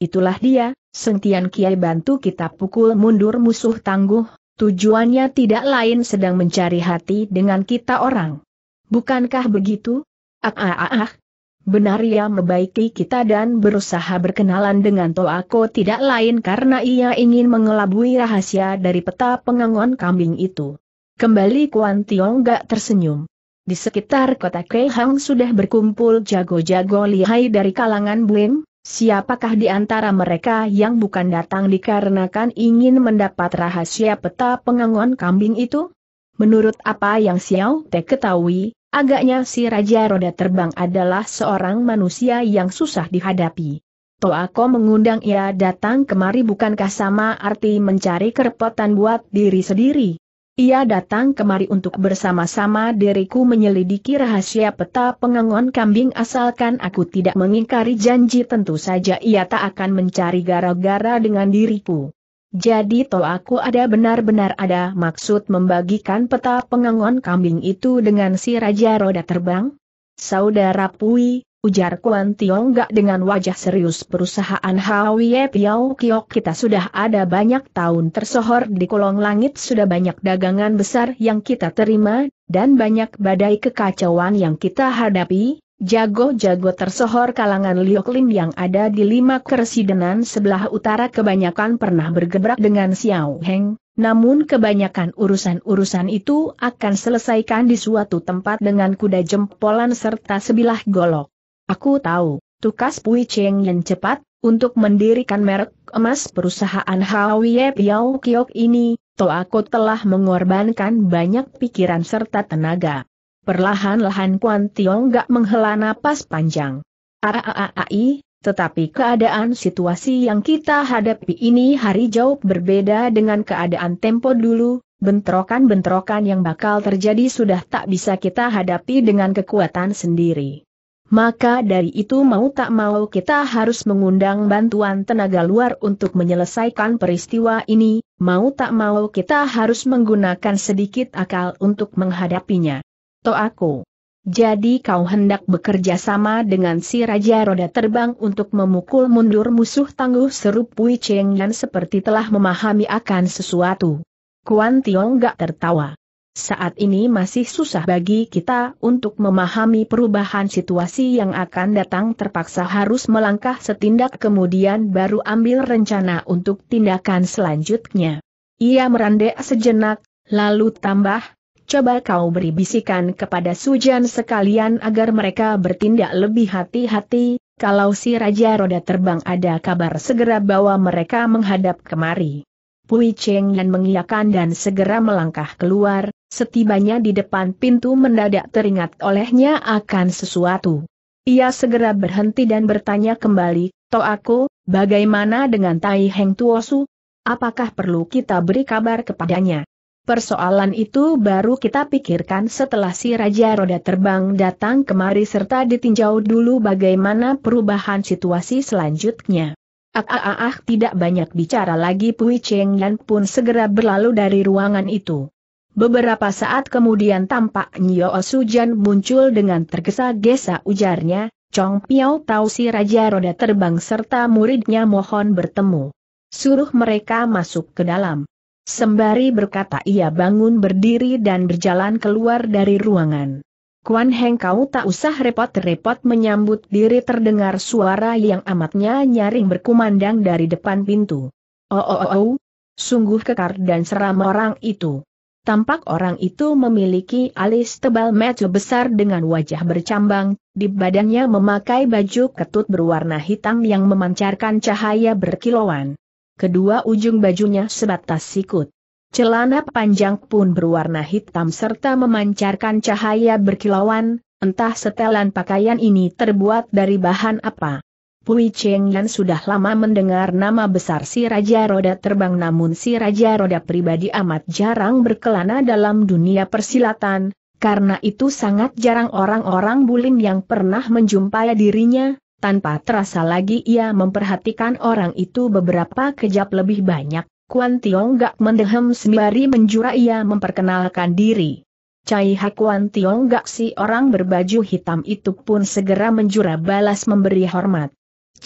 itulah dia, sentian kiai bantu kita pukul mundur musuh tangguh, tujuannya tidak lain sedang mencari hati dengan kita orang. Bukankah begitu? Ah ah ah ah. Benar ia membaiki kita dan berusaha berkenalan dengan Toako tidak lain karena ia ingin mengelabui rahasia dari peta pengangon kambing itu. Kembali Kuan Tiong gak tersenyum. Di sekitar kota Kehang sudah berkumpul jago-jago lihai dari kalangan Buim, siapakah di antara mereka yang bukan datang dikarenakan ingin mendapat rahasia peta pengangon kambing itu? Menurut apa yang Xiao Te ketahui, agaknya si Raja Roda Terbang adalah seorang manusia yang susah dihadapi. Toako mengundang ia datang kemari bukankah sama arti mencari kerepotan buat diri sendiri? Ia datang kemari untuk bersama-sama diriku menyelidiki rahasia peta pengangon kambing asalkan aku tidak mengingkari janji tentu saja ia tak akan mencari gara-gara dengan diriku. Jadi toh aku ada benar-benar ada maksud membagikan peta pengangon kambing itu dengan si Raja Roda Terbang? Saudara Pui, ujar Kuan Tiong gak dengan wajah serius perusahaan Hawie Piao Kiok kita sudah ada banyak tahun tersohor di kolong langit sudah banyak dagangan besar yang kita terima, dan banyak badai kekacauan yang kita hadapi, Jago-jago tersohor kalangan Liok Lim yang ada di lima keresidenan sebelah utara kebanyakan pernah bergebrak dengan Xiao Heng, namun kebanyakan urusan-urusan itu akan selesaikan di suatu tempat dengan kuda jempolan serta sebilah golok. Aku tahu, tukas Pui Cheng yang cepat, untuk mendirikan merek emas perusahaan Hawie Piao Kiok ini, aku telah mengorbankan banyak pikiran serta tenaga. Perlahan-lahan Kuan Tiong gak menghela napas panjang. Aaai, tetapi keadaan situasi yang kita hadapi ini hari jauh berbeda dengan keadaan tempo dulu, bentrokan-bentrokan yang bakal terjadi sudah tak bisa kita hadapi dengan kekuatan sendiri. Maka dari itu mau tak mau kita harus mengundang bantuan tenaga luar untuk menyelesaikan peristiwa ini, mau tak mau kita harus menggunakan sedikit akal untuk menghadapinya. To aku. Jadi kau hendak bekerja sama dengan si Raja Roda Terbang untuk memukul mundur musuh tangguh seru Pui Cheng Yan seperti telah memahami akan sesuatu. Kuan Tiong gak tertawa. Saat ini masih susah bagi kita untuk memahami perubahan situasi yang akan datang terpaksa harus melangkah setindak kemudian baru ambil rencana untuk tindakan selanjutnya. Ia merandek sejenak, lalu tambah, coba kau beri bisikan kepada Sujan sekalian agar mereka bertindak lebih hati-hati, kalau si Raja Roda Terbang ada kabar segera bawa mereka menghadap kemari. Pui Cheng Yan mengiyakan dan segera melangkah keluar, Setibanya di depan pintu mendadak teringat olehnya akan sesuatu. Ia segera berhenti dan bertanya kembali, "To aku, bagaimana dengan Tai Heng Tuosu? Apakah perlu kita beri kabar kepadanya? Persoalan itu baru kita pikirkan setelah si Raja Roda Terbang datang kemari serta ditinjau dulu bagaimana perubahan situasi selanjutnya. Ah, ah, ah, ah tidak banyak bicara lagi Pui Cheng Yan pun segera berlalu dari ruangan itu. Beberapa saat kemudian tampak Nyo Sujan muncul dengan tergesa-gesa ujarnya, Chong Piao tahu si Raja Roda terbang serta muridnya mohon bertemu. Suruh mereka masuk ke dalam. Sembari berkata ia bangun berdiri dan berjalan keluar dari ruangan. Kuan Heng kau tak usah repot-repot menyambut diri terdengar suara yang amatnya nyaring berkumandang dari depan pintu. Oh oh oh, oh. sungguh kekar dan seram orang itu. Tampak orang itu memiliki alis tebal mata besar dengan wajah bercambang, di badannya memakai baju ketut berwarna hitam yang memancarkan cahaya berkilauan. Kedua ujung bajunya sebatas sikut. Celana panjang pun berwarna hitam serta memancarkan cahaya berkilauan, entah setelan pakaian ini terbuat dari bahan apa. Pui Cheng Yan sudah lama mendengar nama besar si Raja Roda Terbang namun si Raja Roda pribadi amat jarang berkelana dalam dunia persilatan, karena itu sangat jarang orang-orang bulim yang pernah menjumpai dirinya, tanpa terasa lagi ia memperhatikan orang itu beberapa kejap lebih banyak, Kuan Tiong Gak mendehem sembari menjura ia memperkenalkan diri. Cai Hakuan Tiong Gak si orang berbaju hitam itu pun segera menjura balas memberi hormat.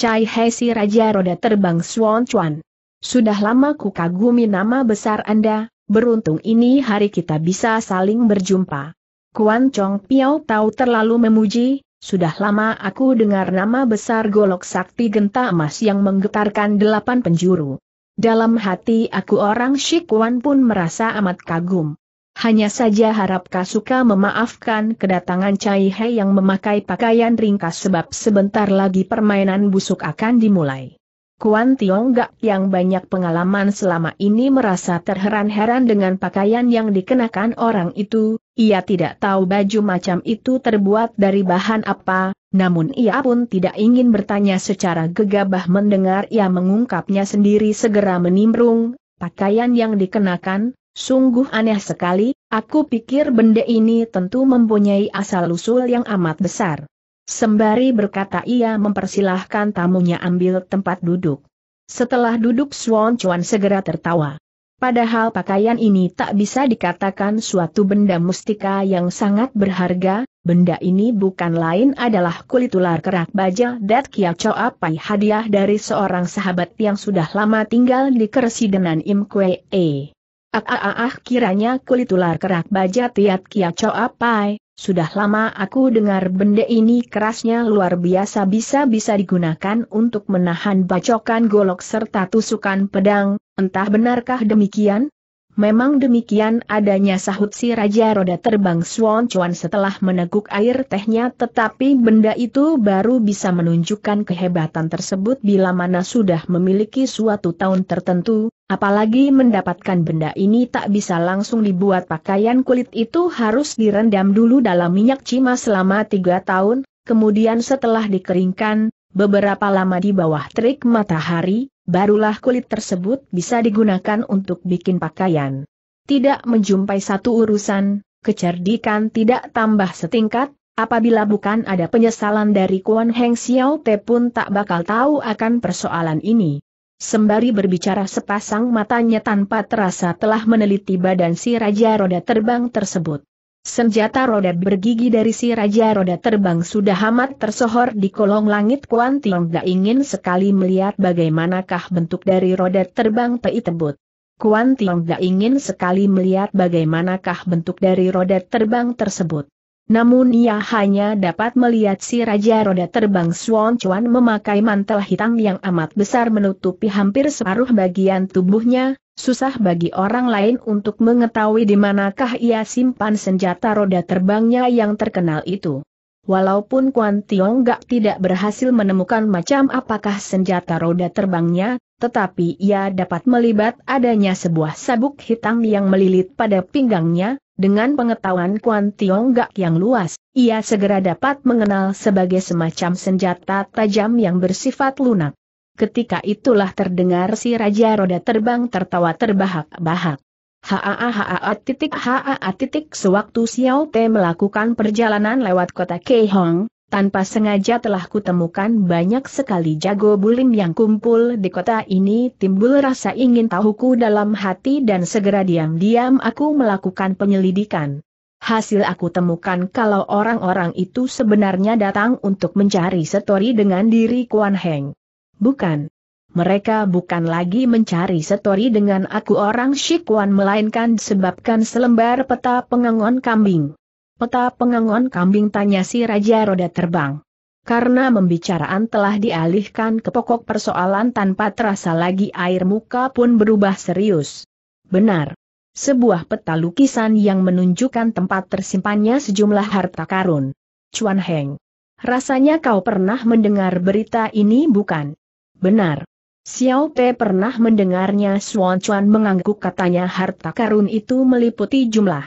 Cai Hei si Raja Roda Terbang Swan Chuan. Sudah lama ku kagumi nama besar Anda, beruntung ini hari kita bisa saling berjumpa. Kuan Chong Piao tahu terlalu memuji, sudah lama aku dengar nama besar golok sakti genta emas yang menggetarkan delapan penjuru. Dalam hati aku orang Shikuan pun merasa amat kagum. Hanya saja harap Kasuka memaafkan kedatangan Cai He yang memakai pakaian ringkas sebab sebentar lagi permainan busuk akan dimulai. Kuan Tiongga yang banyak pengalaman selama ini merasa terheran-heran dengan pakaian yang dikenakan orang itu, ia tidak tahu baju macam itu terbuat dari bahan apa, namun ia pun tidak ingin bertanya secara gegabah mendengar ia mengungkapnya sendiri segera menimbrung, pakaian yang dikenakan, Sungguh aneh sekali, aku pikir benda ini tentu mempunyai asal-usul yang amat besar. Sembari berkata ia mempersilahkan tamunya ambil tempat duduk. Setelah duduk Swan Chuan segera tertawa. Padahal pakaian ini tak bisa dikatakan suatu benda mustika yang sangat berharga, benda ini bukan lain adalah kulit ular kerak baja Dat Kia Choa Pai hadiah dari seorang sahabat yang sudah lama tinggal di keresidenan Im Kwe E. Ah ah, ah, ah, kiranya kulit ular kerak baja tiat kia apai, sudah lama aku dengar benda ini kerasnya luar biasa bisa-bisa digunakan untuk menahan bacokan golok serta tusukan pedang, entah benarkah demikian? Memang demikian adanya sahut si Raja Roda Terbang Swan Chuan setelah meneguk air tehnya tetapi benda itu baru bisa menunjukkan kehebatan tersebut bila mana sudah memiliki suatu tahun tertentu, apalagi mendapatkan benda ini tak bisa langsung dibuat pakaian kulit itu harus direndam dulu dalam minyak cima selama tiga tahun, kemudian setelah dikeringkan, beberapa lama di bawah terik matahari, barulah kulit tersebut bisa digunakan untuk bikin pakaian. Tidak menjumpai satu urusan, kecerdikan tidak tambah setingkat, apabila bukan ada penyesalan dari Kuan Heng Xiao Te pun tak bakal tahu akan persoalan ini. Sembari berbicara sepasang matanya tanpa terasa telah meneliti badan si Raja Roda Terbang tersebut. Senjata roda bergigi dari si Raja Roda Terbang sudah amat tersohor di kolong langit Kuan Tiong gak ingin sekali melihat bagaimanakah bentuk dari roda terbang Pei Tebut. Kuan Tiong gak ingin sekali melihat bagaimanakah bentuk dari roda terbang tersebut. Namun ia hanya dapat melihat si Raja Roda Terbang Swan Chuan memakai mantel hitam yang amat besar menutupi hampir separuh bagian tubuhnya, susah bagi orang lain untuk mengetahui di manakah ia simpan senjata roda terbangnya yang terkenal itu. Walaupun Kuan Tiong Gak tidak berhasil menemukan macam apakah senjata roda terbangnya, tetapi ia dapat melibat adanya sebuah sabuk hitam yang melilit pada pinggangnya, dengan pengetahuan Kuan Gak yang luas, ia segera dapat mengenal sebagai semacam senjata tajam yang bersifat lunak. Ketika itulah terdengar si Raja Roda terbang tertawa terbahak-bahak. Haa haa titik haa titik sewaktu Xiao Te melakukan perjalanan lewat kota Keihong, tanpa sengaja telah kutemukan banyak sekali jago bulim yang kumpul di kota ini timbul rasa ingin tahuku dalam hati dan segera diam-diam aku melakukan penyelidikan. Hasil aku temukan kalau orang-orang itu sebenarnya datang untuk mencari setori dengan diri Kuan Heng. Bukan. Mereka bukan lagi mencari setori dengan aku orang Shikuan melainkan disebabkan selembar peta pengangon kambing. Peta pengangon kambing tanya si Raja Roda Terbang. Karena pembicaraan telah dialihkan ke pokok persoalan tanpa terasa lagi air muka pun berubah serius. Benar. Sebuah peta lukisan yang menunjukkan tempat tersimpannya sejumlah harta karun. Chuan Heng. Rasanya kau pernah mendengar berita ini bukan? Benar. Xiao Te pernah mendengarnya Suan Chuan mengangguk katanya harta karun itu meliputi jumlah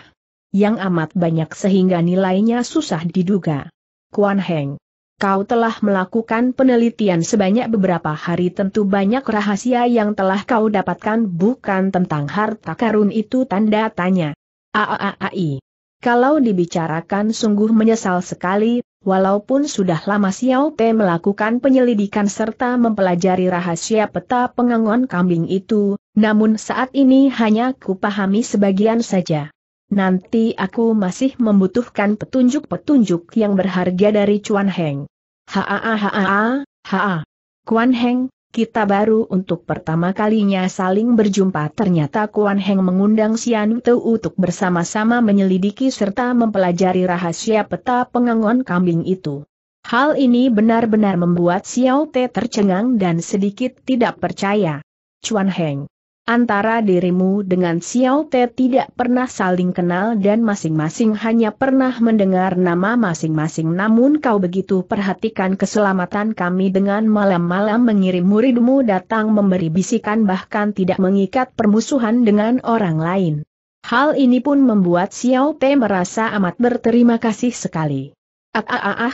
yang amat banyak sehingga nilainya susah diduga. Kuan Heng, kau telah melakukan penelitian sebanyak beberapa hari tentu banyak rahasia yang telah kau dapatkan bukan tentang harta karun itu tanda tanya. Aaai. Kalau dibicarakan sungguh menyesal sekali, walaupun sudah lama Xiao Pe melakukan penyelidikan serta mempelajari rahasia peta pengangon kambing itu, namun saat ini hanya kupahami sebagian saja nanti aku masih membutuhkan petunjuk-petunjuk yang berharga dari Chuan Heng. Haa haa haa. Kuan Heng, kita baru untuk pertama kalinya saling berjumpa ternyata Kuan Heng mengundang Sian Tu untuk bersama-sama menyelidiki serta mempelajari rahasia peta pengangon kambing itu. Hal ini benar-benar membuat Xiao Te tercengang dan sedikit tidak percaya. Chuan Heng, Antara dirimu dengan Xiao Te tidak pernah saling kenal dan masing-masing hanya pernah mendengar nama masing-masing namun kau begitu perhatikan keselamatan kami dengan malam-malam mengirim muridmu datang memberi bisikan bahkan tidak mengikat permusuhan dengan orang lain. Hal ini pun membuat Xiao Te merasa amat berterima kasih sekali. Ah, ah,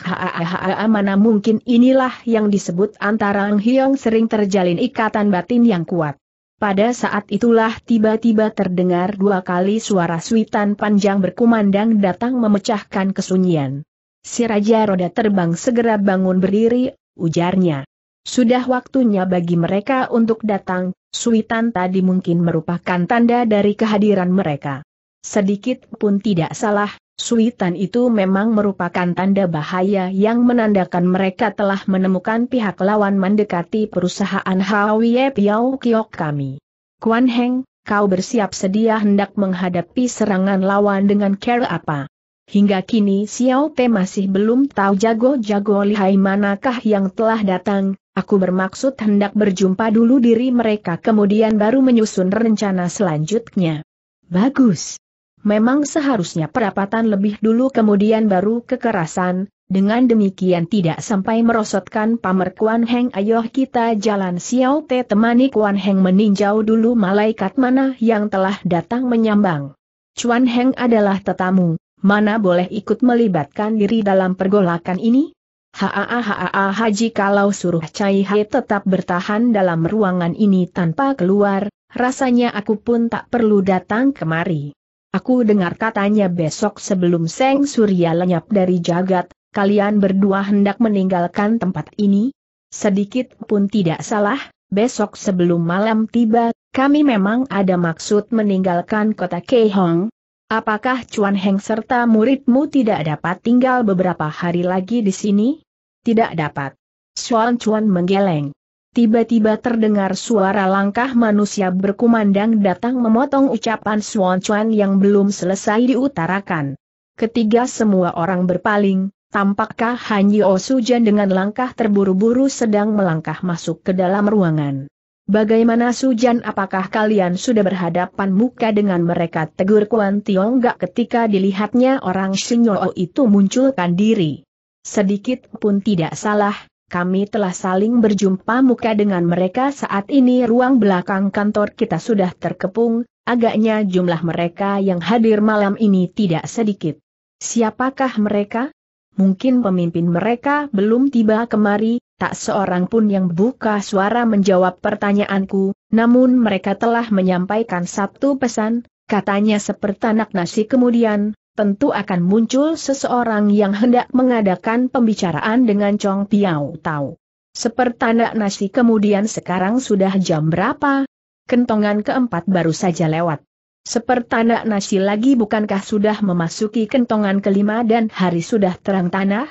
ah, mana mungkin inilah yang disebut antara Ang sering terjalin ikatan batin yang kuat. Pada saat itulah tiba-tiba terdengar dua kali suara suitan panjang berkumandang datang memecahkan kesunyian. Si Raja Roda Terbang segera bangun berdiri, ujarnya. Sudah waktunya bagi mereka untuk datang, suitan tadi mungkin merupakan tanda dari kehadiran mereka. Sedikit pun tidak salah, Suitan itu memang merupakan tanda bahaya yang menandakan mereka telah menemukan pihak lawan mendekati perusahaan Hawie Piao Kiok kami. Kuan Heng, kau bersiap sedia hendak menghadapi serangan lawan dengan care apa? Hingga kini Xiao Te masih belum tahu jago-jago lihai manakah yang telah datang, aku bermaksud hendak berjumpa dulu diri mereka kemudian baru menyusun rencana selanjutnya. Bagus. Memang seharusnya perapatan lebih dulu kemudian baru kekerasan, dengan demikian tidak sampai merosotkan pamer Kuan Heng ayoh kita jalan Xiao Te temani Kuan Heng meninjau dulu malaikat mana yang telah datang menyambang. Chuan Heng adalah tetamu, mana boleh ikut melibatkan diri dalam pergolakan ini? Haa haa haji kalau suruh Cai Hai tetap bertahan dalam ruangan ini tanpa keluar, rasanya aku pun tak perlu datang kemari. Aku dengar katanya besok sebelum Seng Surya lenyap dari jagat, kalian berdua hendak meninggalkan tempat ini? Sedikit pun tidak salah, besok sebelum malam tiba, kami memang ada maksud meninggalkan kota Keihong. Apakah Chuan Heng serta muridmu tidak dapat tinggal beberapa hari lagi di sini? Tidak dapat. Chuan Chuan menggeleng. Tiba-tiba terdengar suara langkah manusia berkumandang datang memotong ucapan Suan Chuan yang belum selesai diutarakan. Ketiga semua orang berpaling, tampakkah Han Yeo Sujan dengan langkah terburu-buru sedang melangkah masuk ke dalam ruangan. Bagaimana Sujan apakah kalian sudah berhadapan muka dengan mereka tegur Kuan Tiong Gak ketika dilihatnya orang Yeo itu munculkan diri. Sedikit pun tidak salah, kami telah saling berjumpa muka dengan mereka saat ini ruang belakang kantor kita sudah terkepung, agaknya jumlah mereka yang hadir malam ini tidak sedikit. Siapakah mereka? Mungkin pemimpin mereka belum tiba kemari, tak seorang pun yang buka suara menjawab pertanyaanku, namun mereka telah menyampaikan satu pesan, katanya seperti anak nasi kemudian, tentu akan muncul seseorang yang hendak mengadakan pembicaraan dengan Chong Piao Tau. Sepertanda nasi kemudian sekarang sudah jam berapa? Kentongan keempat baru saja lewat. Sepertanda nasi lagi bukankah sudah memasuki kentongan kelima dan hari sudah terang tanah?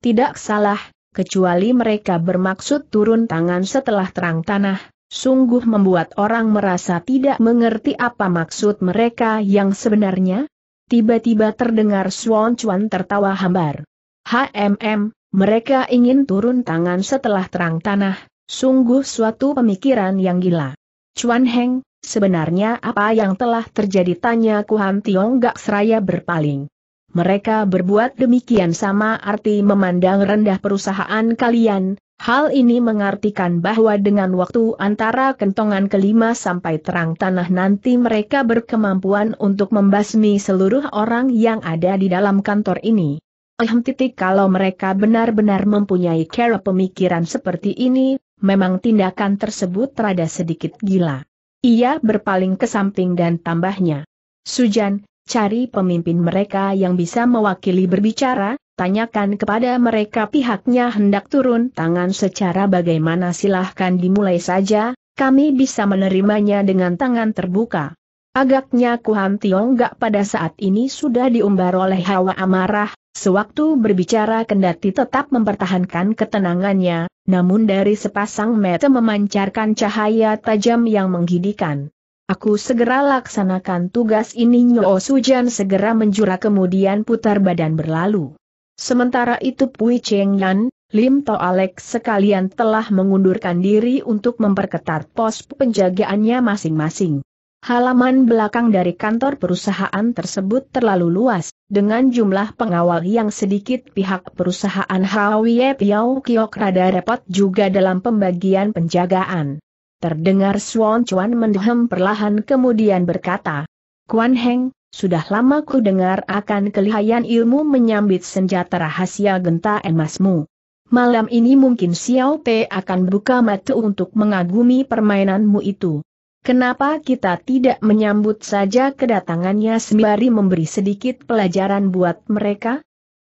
Tidak salah, kecuali mereka bermaksud turun tangan setelah terang tanah, sungguh membuat orang merasa tidak mengerti apa maksud mereka yang sebenarnya, tiba-tiba terdengar Swan Cuan tertawa hambar. HMM, mereka ingin turun tangan setelah terang tanah, sungguh suatu pemikiran yang gila. Cuan Heng, sebenarnya apa yang telah terjadi tanya Kuhan Tiong Gak Seraya berpaling. Mereka berbuat demikian sama arti memandang rendah perusahaan kalian, Hal ini mengartikan bahwa dengan waktu antara kentongan kelima sampai terang tanah nanti mereka berkemampuan untuk membasmi seluruh orang yang ada di dalam kantor ini. Ehm titik kalau mereka benar-benar mempunyai cara pemikiran seperti ini, memang tindakan tersebut rada sedikit gila. Ia berpaling ke samping dan tambahnya. Sujan, cari pemimpin mereka yang bisa mewakili berbicara, tanyakan kepada mereka pihaknya hendak turun tangan secara bagaimana silahkan dimulai saja, kami bisa menerimanya dengan tangan terbuka. Agaknya Kuhan gak pada saat ini sudah diumbar oleh hawa amarah, sewaktu berbicara kendati tetap mempertahankan ketenangannya, namun dari sepasang mata memancarkan cahaya tajam yang menggidikan. Aku segera laksanakan tugas ini Nyo Sujan segera menjura kemudian putar badan berlalu. Sementara itu Pui Cheng Yan, Lim To Alex sekalian telah mengundurkan diri untuk memperketat pos penjagaannya masing-masing. Halaman belakang dari kantor perusahaan tersebut terlalu luas, dengan jumlah pengawal yang sedikit pihak perusahaan Hawie Piao Kiok rada repot juga dalam pembagian penjagaan. Terdengar Swan Chuan mendehem perlahan kemudian berkata, Kuan Heng, sudah lama ku dengar akan kelihayan ilmu menyambit senjata rahasia genta emasmu. Malam ini mungkin Xiao Pe akan buka mata untuk mengagumi permainanmu itu. Kenapa kita tidak menyambut saja kedatangannya sembari memberi sedikit pelajaran buat mereka?